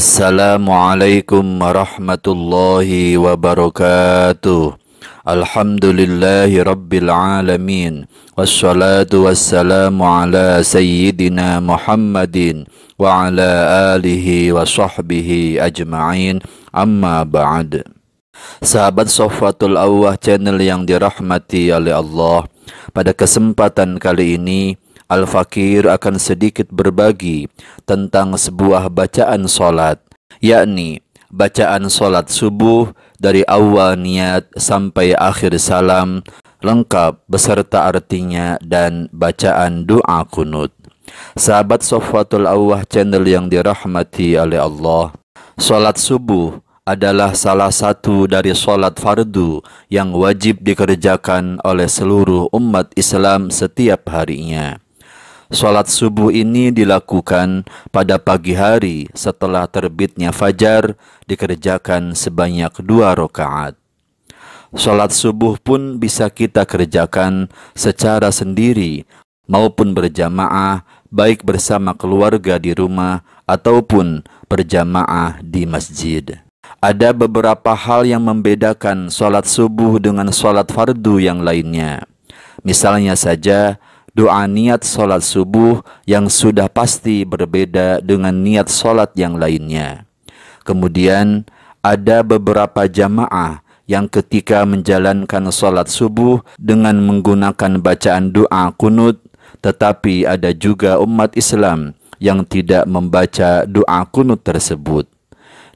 Assalamualaikum warahmatullahi wabarakatuh Alhamdulillahi rabbil alamin Wassalatu wassalamu ala sayyidina Muhammadin Wa ala alihi wa sahbihi ajma'in Amma ba'd Sahabat Sofatul Awah channel yang dirahmati oleh Allah Pada kesempatan kali ini Al-Fakir akan sedikit berbagi tentang sebuah bacaan solat, yakni bacaan solat subuh dari awal niat sampai akhir salam lengkap beserta artinya dan bacaan doa kunut. Sahabat Sofatul Awah channel yang dirahmati oleh Allah, solat subuh adalah salah satu dari solat fardu yang wajib dikerjakan oleh seluruh umat Islam setiap harinya. Sholat subuh ini dilakukan pada pagi hari setelah terbitnya fajar dikerjakan sebanyak dua rakaat. Sholat subuh pun bisa kita kerjakan secara sendiri maupun berjamaah baik bersama keluarga di rumah ataupun berjamaah di masjid. Ada beberapa hal yang membedakan sholat subuh dengan sholat fardu yang lainnya. Misalnya saja, doa niat solat subuh yang sudah pasti berbeda dengan niat solat yang lainnya. Kemudian ada beberapa jamaah yang ketika menjalankan solat subuh dengan menggunakan bacaan doa kunut, tetapi ada juga umat Islam yang tidak membaca doa kunut tersebut.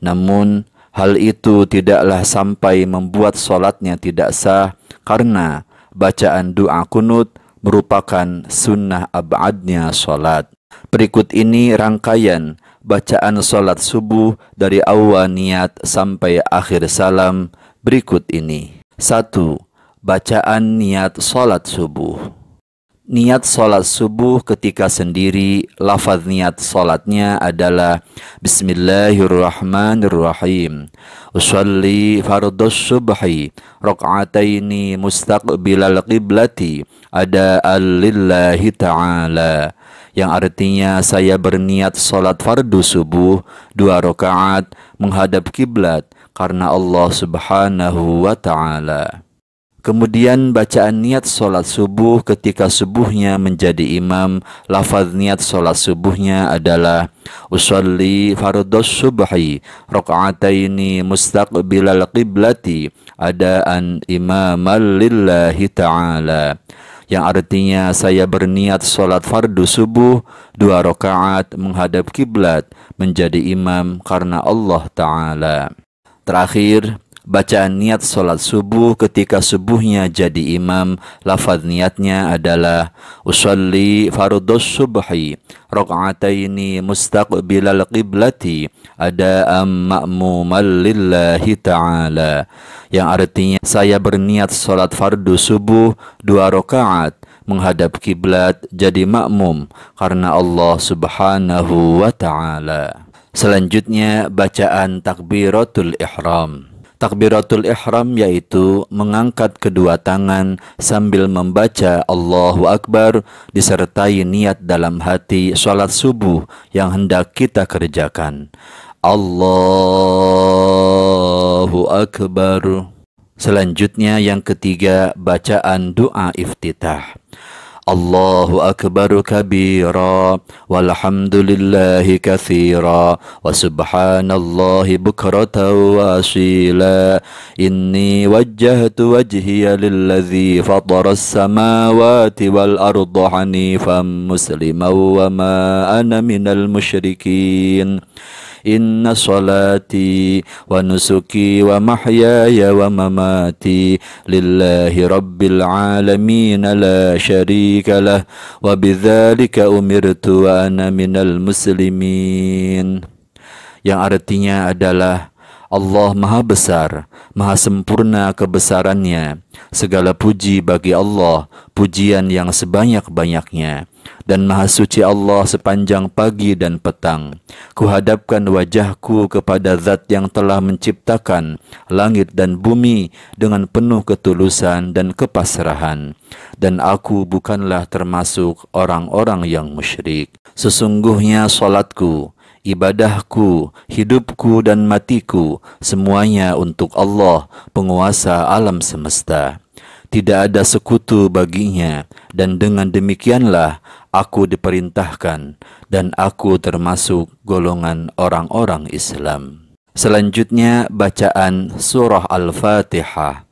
Namun, hal itu tidaklah sampai membuat solatnya tidak sah karena bacaan doa kunut merupakan sunnah abadnya solat. Berikut ini rangkaian bacaan solat subuh dari awal niat sampai akhir salam berikut ini. 1. Bacaan niat solat subuh niat sholat subuh ketika sendiri lafaz niat sholatnya adalah Bismillahirrahmanirrahim Usalli fardus subhi Rok'ataini mustaqbilal qiblati Ada alillahi ta'ala yang artinya saya berniat sholat fardu subuh dua rakaat menghadap kiblat karena Allah subhanahu wa ta'ala. Kemudian bacaan niat solat subuh ketika subuhnya menjadi imam, lafaz niat solat subuhnya adalah Usalli fardus subhi raka'ataini mustaqbilal qiblati adaan imaman lillahi ta'ala yang artinya saya berniat solat fardu subuh dua rakaat menghadap kiblat menjadi imam karena Allah Ta'ala. Terakhir, bacaan niat solat subuh ketika subuhnya jadi imam, lafaz niatnya adalah usalli fardhus subhi rakaataini mustaqbilal qiblati ada ma'muman lillahi ta'ala yang artinya saya berniat solat fardu subuh dua rakaat menghadap kiblat jadi makmum karena Allah Subhanahu wa taala. Selanjutnya bacaan takbiratul ihram takbiratul ihram yaitu mengangkat kedua tangan sambil membaca Allahu Akbar disertai niat dalam hati sholat subuh yang hendak kita kerjakan. Allahu Akbar. Selanjutnya yang ketiga bacaan doa iftitah. الله أكبر كبيرا والحمد لله كثيرا وسبحان الله بكرة وأصيلا إني وجهت وجهي للذي فطر السماوات والأرض حنيفا مسلما وما أنا من المشركين inna salati wa nusuki wa mahyaya wa mamati lillahi rabbil alamin la syarika wa bidzalika muslimin yang artinya adalah Allah Maha Besar, Maha Sempurna kebesarannya. Segala puji bagi Allah, pujian yang sebanyak-banyaknya. dan Maha Suci Allah sepanjang pagi dan petang. Kuhadapkan wajahku kepada zat yang telah menciptakan langit dan bumi dengan penuh ketulusan dan kepasrahan. Dan aku bukanlah termasuk orang-orang yang musyrik. Sesungguhnya solatku, ibadahku, hidupku dan matiku semuanya untuk Allah, penguasa alam semesta. tidak ada sekutu baginya, dan dengan demikianlah aku diperintahkan, dan aku termasuk golongan orang-orang Islam. Selanjutnya bacaan surah Al-Fatihah.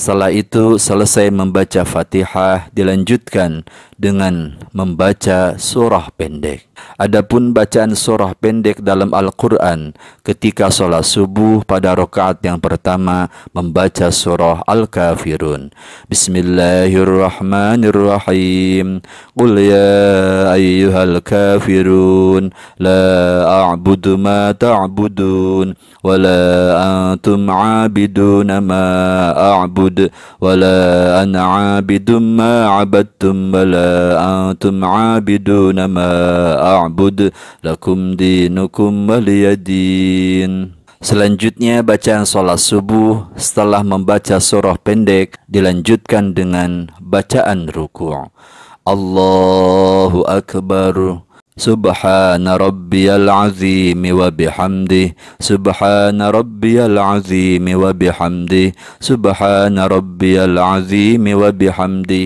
Setelah itu selesai membaca Fatihah dilanjutkan dengan membaca surah pendek. Adapun bacaan surah pendek dalam Al-Quran ketika sholat subuh pada rakaat yang pertama membaca surah Al-Kafirun. Bismillahirrahmanirrahim. Qul ya ayyuhal kafirun la a'budu ma ta'budun wa la antum 'abiduna ma a'bud wa la ana ma 'abadtum wa la أنتم عابدون ما أعبد lakum dinukum ولي Selanjutnya bacaan solat subuh setelah membaca surah pendek dilanjutkan dengan bacaan ruku'. Allahu Akbar. Allahu Akbar. سبحان ربي العظيم وبحمده سبحان ربي العظيم وبحمده سبحان ربي العظيم وبحمده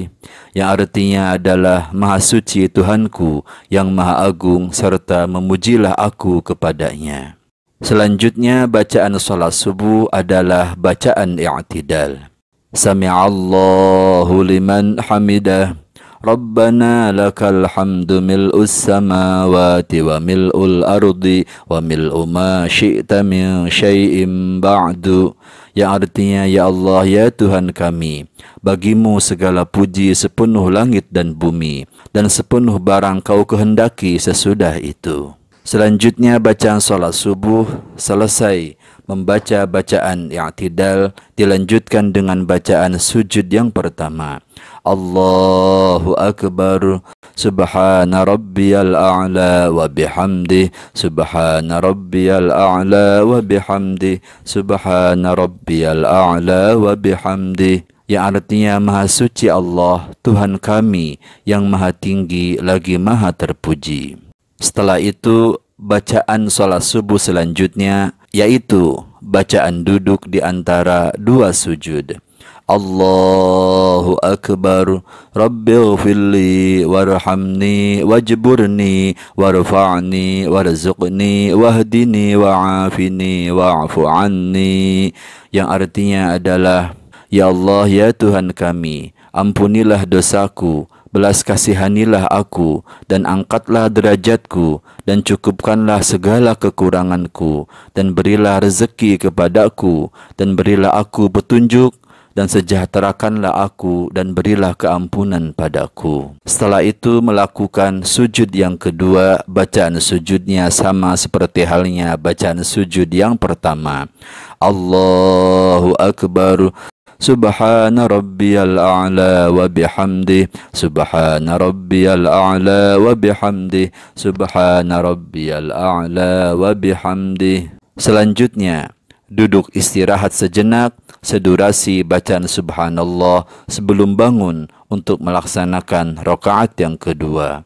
yang artinya adalah maha suci Tuhanku yang maha agung serta memujilah aku kepadanya. Selanjutnya bacaan salat subuh adalah bacaan i'tidal. Sami'allahu liman hamidah. ربنا لك الحمد ملء السماوات وملء الأرض وملء ما شئت من شيء بعد yang artinya ya Allah ya Tuhan kami bagimu segala puji sepenuh langit dan bumi dan sepenuh barang kau kehendaki sesudah itu Selanjutnya bacaan sholat subuh selesai membaca bacaan i'tidal dilanjutkan dengan bacaan sujud yang pertama. Allahu Akbar Subhana rabbiyal a'la wa bihamdi Subhana rabbiyal a'la wa bihamdi Subhana rabbiyal a'la wa bihamdi yang artinya maha suci Allah, Tuhan kami yang maha tinggi lagi maha terpuji. Setelah itu bacaan sholat subuh selanjutnya yaitu bacaan duduk di antara dua sujud. Allahu Akbar Rabbi ufilli warhamni wajburni warfa'ni warzuqni wahdini wa'afini wa'afu anni Yang artinya adalah Ya Allah, Ya Tuhan kami Ampunilah dosaku Belas kasihanilah aku Dan angkatlah derajatku Dan cukupkanlah segala kekuranganku Dan berilah rezeki kepadaku Dan berilah aku petunjuk dan sejahterakanlah aku dan berilah keampunan padaku. Setelah itu melakukan sujud yang kedua, bacaan sujudnya sama seperti halnya bacaan sujud yang pertama. Allahu Akbar. Subhana rabbiyal a'la wa bihamdi Subhana rabbiyal a'la wa bihamdi Subhana rabbiyal a'la wa bihamdi Selanjutnya duduk istirahat sejenak sedurasi bacaan subhanallah sebelum bangun untuk melaksanakan rokaat yang kedua.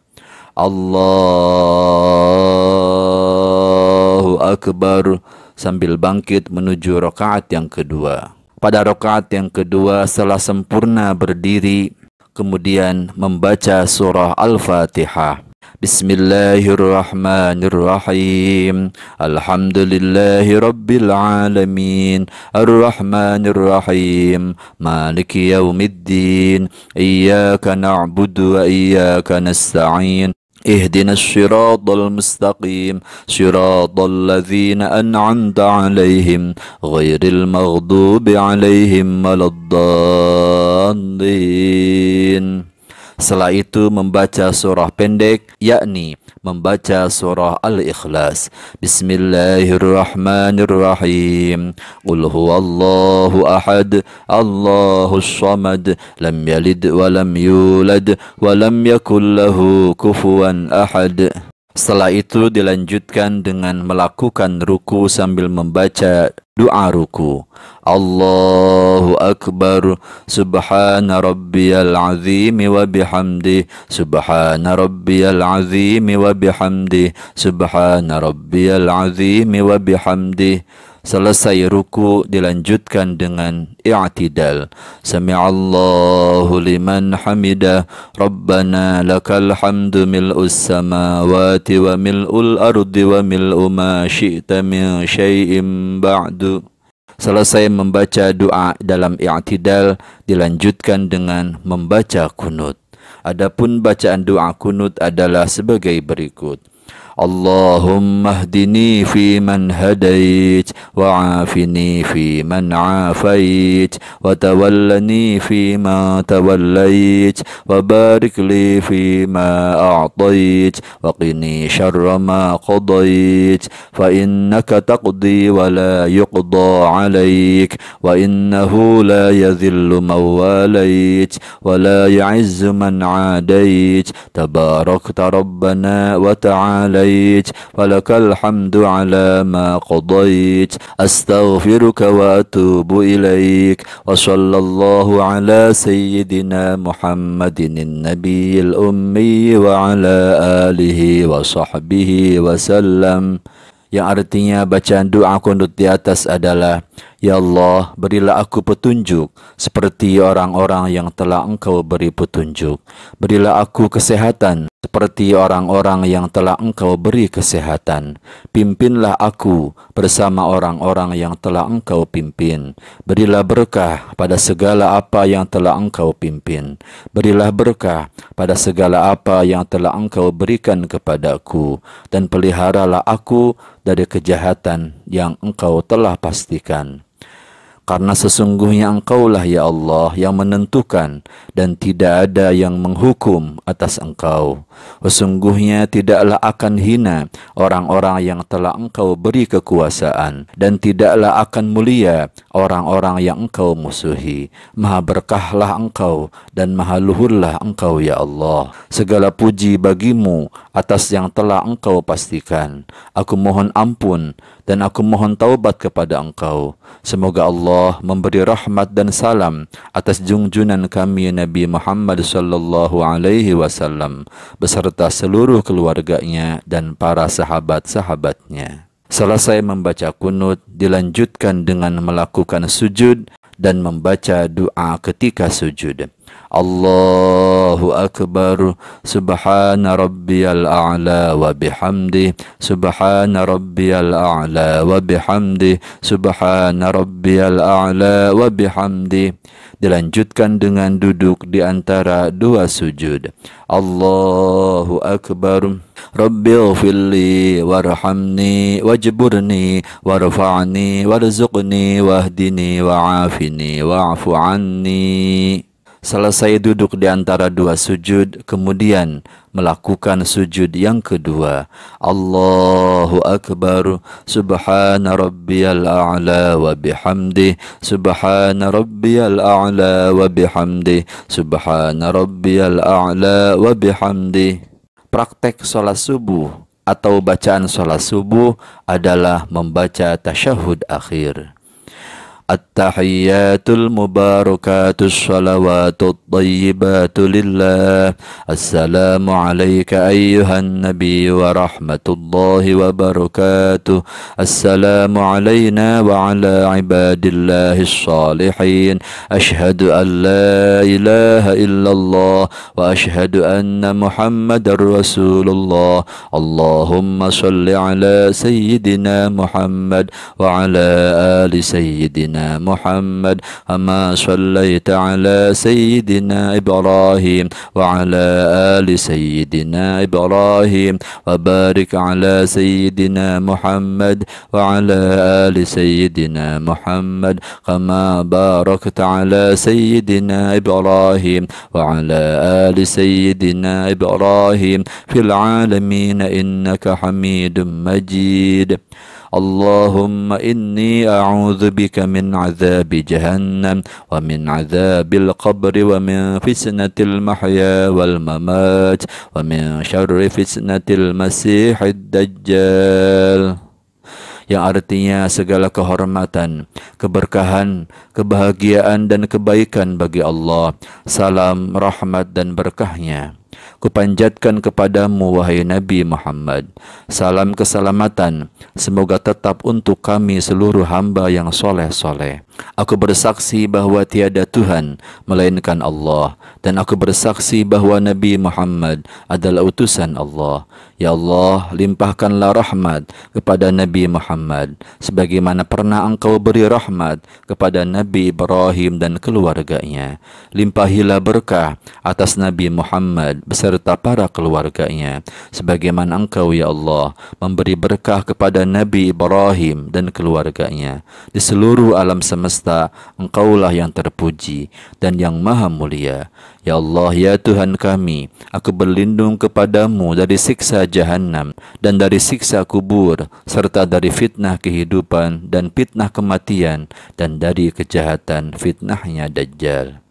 Allahu Akbar sambil bangkit menuju rokaat yang kedua. Pada rokaat yang kedua setelah sempurna berdiri kemudian membaca surah Al-Fatihah. بسم الله الرحمن الرحيم الحمد لله رب العالمين الرحمن الرحيم مالك يوم الدين إياك نعبد وإياك نستعين اهدنا الشراط المستقيم شراط الذين أنعمت عليهم غير المغضوب عليهم ولا الضالين Setelah itu membaca surah pendek yakni membaca surah Al-Ikhlas. Bismillahirrahmanirrahim. Qul huwallahu ahad, Allahus samad, lam yalid wa lam yulad wa lam yakul lahu kufuwan ahad. Setelah itu dilanjutkan dengan melakukan ruku sambil membaca doa ruku. Allahu Akbar, Subhana Rabbiyal Azim wa bihamdi, Subhana Rabbiyal Azim wa bihamdi, Subhana Rabbiyal Azim wa bihamdi. Selesai ruku dilanjutkan dengan i'tidal. Sami'allahu liman hamidah. Rabbana lakal hamdu mil'us samawati wa mil'ul ardi wa mil'u ma syi'ta min syai'in ba'du. Selesai membaca doa dalam i'tidal dilanjutkan dengan membaca kunut. Adapun bacaan doa kunut adalah sebagai berikut. اللهم اهدني في من هديت وعافني في من عافيت وتولني فيما توليت وبارك لي فيما أعطيت وقني شر ما قضيت فإنك تقضي ولا يقضى عليك وإنه لا يذل من واليت ولا يعز من عاديت تباركت ربنا وتعاليت قضيت ولك الحمد على ما قضيت أستغفرك وأتوب إليك وصلى الله على سيدنا محمد النبي الأمي وعلى آله وصحبه وسلم yang artinya bacaan doa kunut di atas adalah Ya Allah, berilah aku petunjuk seperti orang-orang yang telah Engkau beri petunjuk. Berilah aku kesehatan seperti orang-orang yang telah Engkau beri kesehatan. Pimpinlah aku bersama orang-orang yang telah Engkau pimpin. Berilah berkah pada segala apa yang telah Engkau pimpin. Berilah berkah pada segala apa yang telah Engkau berikan kepada aku dan peliharalah aku dari kejahatan yang Engkau telah pastikan. Karena sesungguhnya engkaulah ya Allah yang menentukan dan tidak ada yang menghukum atas engkau. Sesungguhnya tidaklah akan hina orang-orang yang telah engkau beri kekuasaan dan tidaklah akan mulia orang-orang yang engkau musuhi. Maha berkahlah engkau dan maha luhurlah engkau ya Allah. Segala puji bagimu atas yang telah engkau pastikan. Aku mohon ampun dan aku mohon taubat kepada engkau. Semoga Allah Allah memberi rahmat dan salam atas junjunan kami Nabi Muhammad sallallahu alaihi wasallam beserta seluruh keluarganya dan para sahabat-sahabatnya. Selesai membaca kunut, dilanjutkan dengan melakukan sujud dan membaca doa ketika sujud. Allahu akbar subhana rabbiyal a'la wa bihamdi subhana rabbiyal a'la wa bihamdi subhana rabbiyal a'la wa dilanjutkan dengan duduk di antara dua sujud Allahu akbar Rabbighfirli warhamni wajiburni, warfa'ni warzuqni wahdini wa'afini wa'fu Selesai duduk di antara dua sujud, kemudian melakukan sujud yang kedua. Allahu Akbar, Subhana Rabbiyal A'la wa bihamdi, Subhana Rabbiyal A'la wa bihamdi, Subhana Rabbiyal A'la wa bihamdi. Praktek sholat subuh atau bacaan sholat subuh adalah membaca tasyahud akhir. التحيات المباركات الصلوات الطيبات لله السلام عليك أيها النبي ورحمة الله وبركاته السلام علينا وعلى عباد الله الصالحين أشهد أن لا إله إلا الله وأشهد أن محمد رسول الله اللهم صل على سيدنا محمد وعلى آل سيدنا سيدنا محمد وما صليت على سيدنا إبراهيم وعلى آل سيدنا إبراهيم وبارك على سيدنا محمد وعلى آل سيدنا محمد كما باركت على سيدنا إبراهيم وعلى آل سيدنا إبراهيم في العالمين إنك حميد مجيد Allahumma inni a'udzubika min azabi jahannam wa min azabil qabri wa min fitnatil mahya wal mamat wa min syarri yang artinya segala kehormatan, keberkahan, kebahagiaan dan kebaikan bagi Allah. Salam, rahmat dan berkahnya kupanjatkan kepadamu wahai Nabi Muhammad. Salam keselamatan, semoga tetap untuk kami seluruh hamba yang soleh-soleh. Aku bersaksi bahwa tiada Tuhan melainkan Allah dan aku bersaksi bahwa Nabi Muhammad adalah utusan Allah. Ya Allah, limpahkanlah rahmat kepada Nabi Muhammad sebagaimana pernah Engkau beri rahmat kepada Nabi Ibrahim dan keluarganya. Limpahilah berkah atas Nabi Muhammad beserta para keluarganya sebagaimana Engkau ya Allah memberi berkah kepada Nabi Ibrahim dan keluarganya di seluruh alam semesta semesta, Engkaulah yang terpuji dan yang maha mulia. Ya Allah, ya Tuhan kami, aku berlindung kepadamu dari siksa jahanam dan dari siksa kubur, serta dari fitnah kehidupan dan fitnah kematian dan dari kejahatan fitnahnya Dajjal.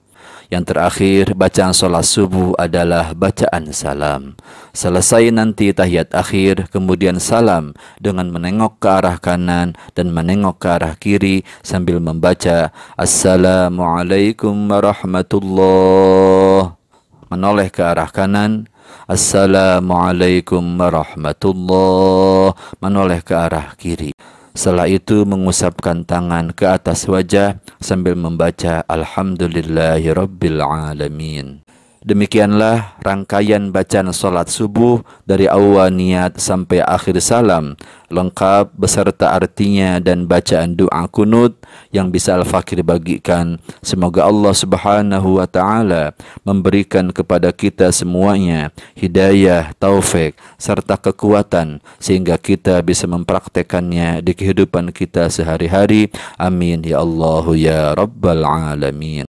Yang terakhir, bacaan sholat subuh adalah bacaan salam. Selesai nanti tahiyat akhir, kemudian salam dengan menengok ke arah kanan dan menengok ke arah kiri sambil membaca Assalamualaikum warahmatullahi Menoleh ke arah kanan, Assalamualaikum warahmatullahi Menoleh ke arah kiri. Setelah itu mengusapkan tangan ke atas wajah sambil membaca Alhamdulillahirabbil Demikianlah rangkaian bacaan solat subuh dari awal niat sampai akhir salam, lengkap beserta artinya dan bacaan doa kunut yang bisa Al-Fakir bagikan. Semoga Allah Subhanahu wa taala memberikan kepada kita semuanya hidayah, taufik serta kekuatan sehingga kita bisa mempraktekannya di kehidupan kita sehari-hari. Amin ya Allah ya rabbal alamin.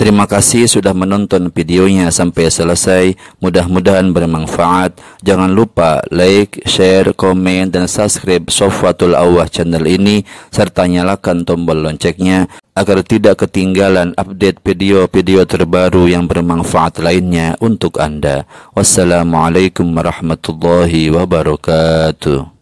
Terima kasih sudah menonton videonya sampai selesai. Mudah-mudahan bermanfaat. Jangan lupa like, share, komen, dan subscribe Sofwatul Awah channel ini serta nyalakan tombol loncengnya agar tidak ketinggalan update video-video terbaru yang bermanfaat lainnya untuk Anda. Wassalamualaikum warahmatullahi wabarakatuh.